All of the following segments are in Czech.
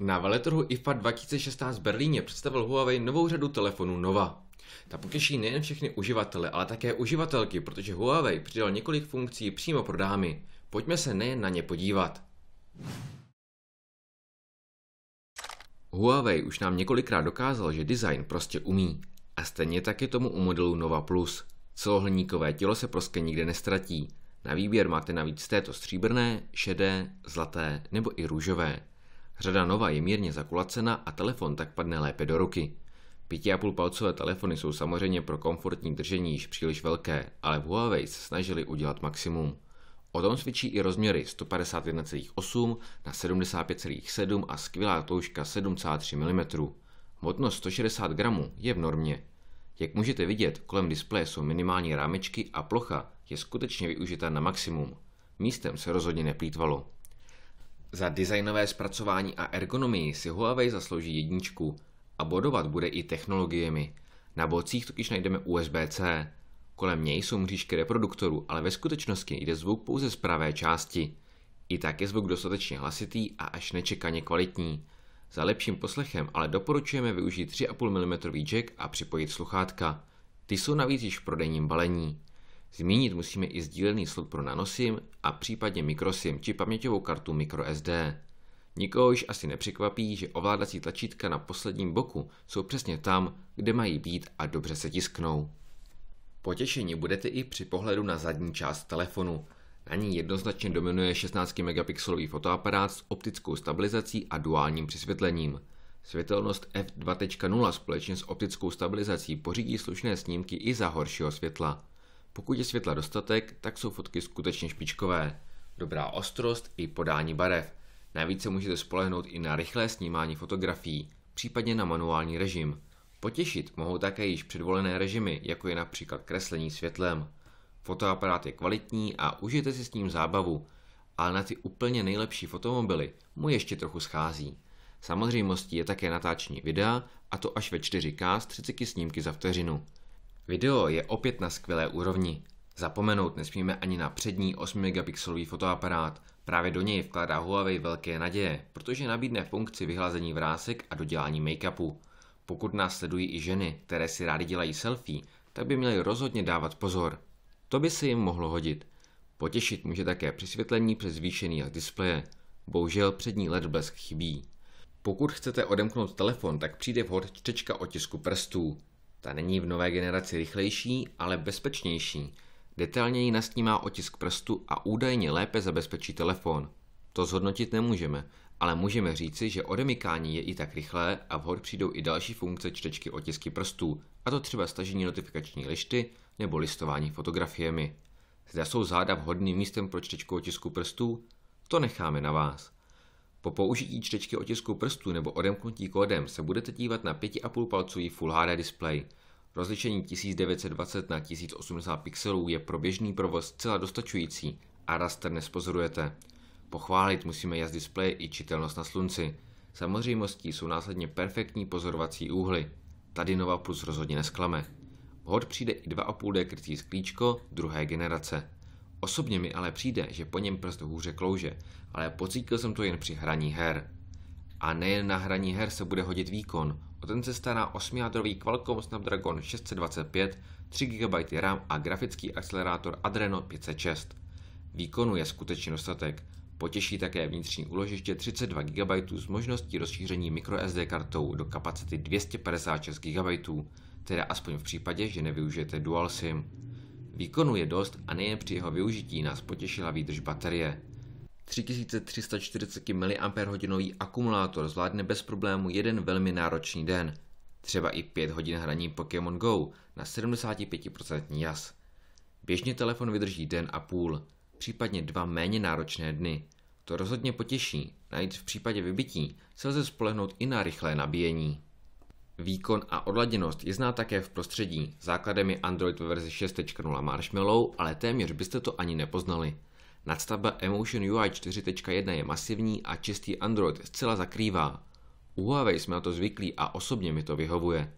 Na veletrhu IFA 2016 v Berlíně představil Huawei novou řadu telefonů Nova. Ta potěší nejen všechny uživatele, ale také uživatelky, protože Huawei přidal několik funkcí přímo pro dámy. Pojďme se nejen na ně podívat. Huawei už nám několikrát dokázal, že design prostě umí. A stejně tak je tomu u modelu Nova Plus. Celohlníkové tělo se prostě nikde nestratí. Na výběr máte navíc této stříbrné, šedé, zlaté nebo i růžové. Řada nova je mírně zakulacena a telefon tak padne lépe do ruky. 5,5 palcové telefony jsou samozřejmě pro komfortní držení již příliš velké, ale v Huawei se snažili udělat maximum. O tom svědčí i rozměry 151,8 na 75,7 a skvělá tloušťka 7,3 mm. Hmotnost 160 gramů je v normě. Jak můžete vidět, kolem displeje jsou minimální rámečky a plocha je skutečně využita na maximum. Místem se rozhodně neplýtvalo. Za designové zpracování a ergonomii si Huawei zaslouží jedničku a bodovat bude i technologiemi. Na bocích totiž najdeme USB-C. Kolem něj jsou mřížky reproduktorů, ale ve skutečnosti jde zvuk pouze z pravé části. I tak je zvuk dostatečně hlasitý a až nečekaně kvalitní. Za lepším poslechem ale doporučujeme využít 3,5 mm jack a připojit sluchátka. Ty jsou navíc již v prodejním balení. Zmínit musíme i sdílený slot pro nanosim a případně mikrosim či paměťovou kartu microSD. Nikoho již asi nepřekvapí, že ovládací tlačítka na posledním boku jsou přesně tam, kde mají být a dobře se tisknou. Potěšení budete i při pohledu na zadní část telefonu. Na ní jednoznačně dominuje 16 megapixelový fotoaparát s optickou stabilizací a duálním přesvětlením. Světelnost f2.0 společně s optickou stabilizací pořídí slušné snímky i za horšího světla. Pokud je světla dostatek, tak jsou fotky skutečně špičkové. Dobrá ostrost i podání barev. Navíc se můžete spolehnout i na rychlé snímání fotografií, případně na manuální režim. Potěšit mohou také již předvolené režimy, jako je například kreslení světlem. Fotoaparát je kvalitní a užijete si s ním zábavu, ale na ty úplně nejlepší fotomobily mu ještě trochu schází. Samozřejmostí je také natáčení videa, a to až ve 4K s 30 snímky za vteřinu. Video je opět na skvělé úrovni. Zapomenout nesmíme ani na přední 8-megapixelový fotoaparát. Právě do něj vkládá Huawei velké naděje, protože nabídne funkci vyhlazení vrásek a dodělání make-upu. Pokud nás sledují i ženy, které si rádi dělají selfie, tak by měly rozhodně dávat pozor. To by se jim mohlo hodit. Potěšit může také přisvětlení přes zvýšený jak displeje. Bohužel přední LED blesk chybí. Pokud chcete odemknout telefon, tak přijde vhod čtečka otisku prstů. Ta není v nové generaci rychlejší, ale bezpečnější. Detailněji nastímá otisk prstu a údajně lépe zabezpečí telefon. To zhodnotit nemůžeme, ale můžeme říci, že odemykání je i tak rychlé a vhod přijdou i další funkce čtečky otisky prstů, a to třeba stažení notifikační lišty nebo listování fotografiemi. Zda jsou záda vhodným místem pro čtečku otisku prstů? To necháme na vás. Po použití čtečky otisku prstů nebo odemknutí kódem se budete dívat na 5,5 palcový Full HD display. Rozlišení 1920 na 1080 pixelů je pro běžný provoz zcela dostačující a raster nespozorujete. Pochválit musíme jas displeje i čitelnost na slunci. Samozřejmostí jsou následně perfektní pozorovací úhly. Tady Nova Plus rozhodně nesklame. Hod přijde i 2,5D krycí sklíčko druhé generace. Osobně mi ale přijde, že po něm prst hůře klouže, ale pocítil jsem to jen při hraní her. A nejen na hraní her se bude hodit výkon, o ten se stará 8-jádrový Qualcomm Snapdragon 625, 3 GB RAM a grafický akcelerátor Adreno 506. Výkonu je skutečně dostatek, potěší také vnitřní úložiště 32 GB s možností rozšíření microSD kartou do kapacity 256 GB, teda aspoň v případě, že nevyužijete Dual SIM. Výkonu je dost a nejen při jeho využití nás potěšila výdrž baterie. 3340 mAh akumulátor zvládne bez problému jeden velmi náročný den, třeba i 5 hodin hraní Pokémon Go na 75% jas. Běžně telefon vydrží den a půl, případně dva méně náročné dny. To rozhodně potěší, najít v případě vybití se lze spolehnout i na rychlé nabíjení. Výkon a odladěnost je zná také v prostředí. Základem je Android ve verzi 6.0 Marshmallow, ale téměř byste to ani nepoznali. Nadstavba Emotion UI 4.1 je masivní a čistý Android zcela zakrývá. U Huawei jsme na to zvyklí a osobně mi to vyhovuje.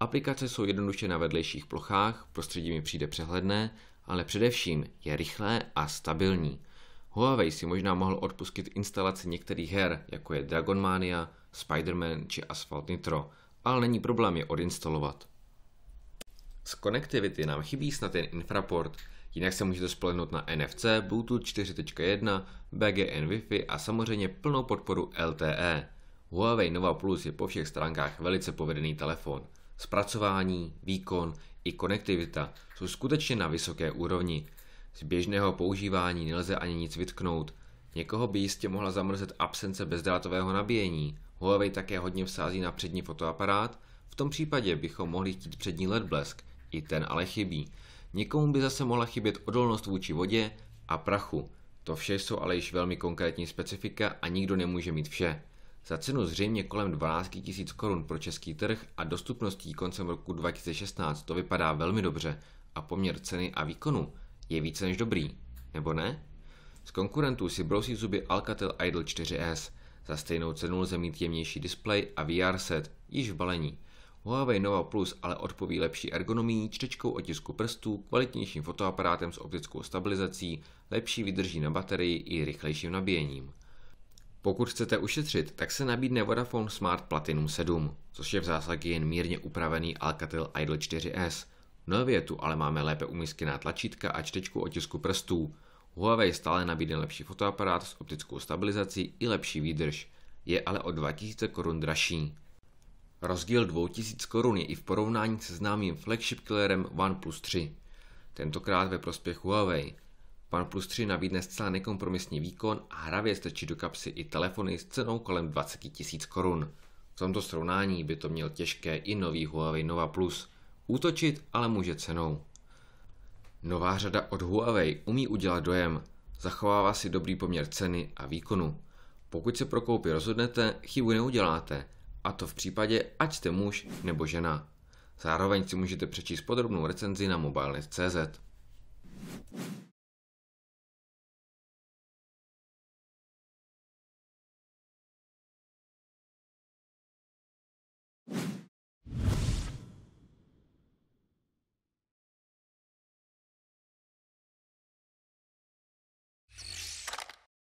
Aplikace jsou jednoduše na vedlejších plochách, prostředí mi přijde přehledné, ale především je rychlé a stabilní. Huawei si možná mohl odpustit instalaci některých her, jako je Dragon Mania, Spider-Man či Asphalt Nitro – ale není problém je odinstalovat. Z konektivity nám chybí snad jen infraport, jinak se můžete spolehnout na NFC, Bluetooth 4.1, BGN Wi-Fi a samozřejmě plnou podporu LTE. Huawei Nova Plus je po všech stránkách velice povedený telefon. Zpracování, výkon i konektivita jsou skutečně na vysoké úrovni. Z běžného používání nelze ani nic vytknout. Někoho by jistě mohla zamrzet absence bezdrátového nabíjení, Huawei také hodně vsází na přední fotoaparát, v tom případě bychom mohli chtít přední LED blesk, i ten ale chybí. Někomu by zase mohla chybět odolnost vůči vodě a prachu. To vše jsou ale již velmi konkrétní specifika a nikdo nemůže mít vše. Za cenu zřejmě kolem 12 000 korun pro český trh a dostupností koncem roku 2016 to vypadá velmi dobře a poměr ceny a výkonu je více než dobrý, nebo ne? Z konkurentů si brousí zuby Alcatel Idol 4S – za stejnou cenu lze mít jemnější displej a VR set již v balení. Huawei Nova Plus ale odpoví lepší ergonomii, čtečkou otisku prstů, kvalitnějším fotoaparátem s optickou stabilizací, lepší vydrží na baterii i rychlejším nabíjením. Pokud chcete ušetřit, tak se nabídne Vodafone Smart Platinum 7, což je v zásadě jen mírně upravený Alcatel Idol 4S. Nově tu ale máme lépe umístěná tlačítka a čtečku otisku prstů, Huawei stále nabídne lepší fotoaparát s optickou stabilizací i lepší výdrž, je ale o 2000 korun dražší. Rozdíl 2000 korun je i v porovnání se známým flagship killerem OnePlus 3. Tentokrát ve prospěch Huawei. OnePlus 3 nabídne zcela nekompromisní výkon a hravě strčí do kapsy i telefony s cenou kolem 20 000 korun. V tomto srovnání by to měl těžké i nový Huawei Nova Plus. Útočit ale může cenou. Nová řada od Huawei umí udělat dojem, zachovává si dobrý poměr ceny a výkonu. Pokud se pro koupy rozhodnete, chybu neuděláte, a to v případě, ať jste muž nebo žena. Zároveň si můžete přečíst podrobnou recenzi na mobile.cz.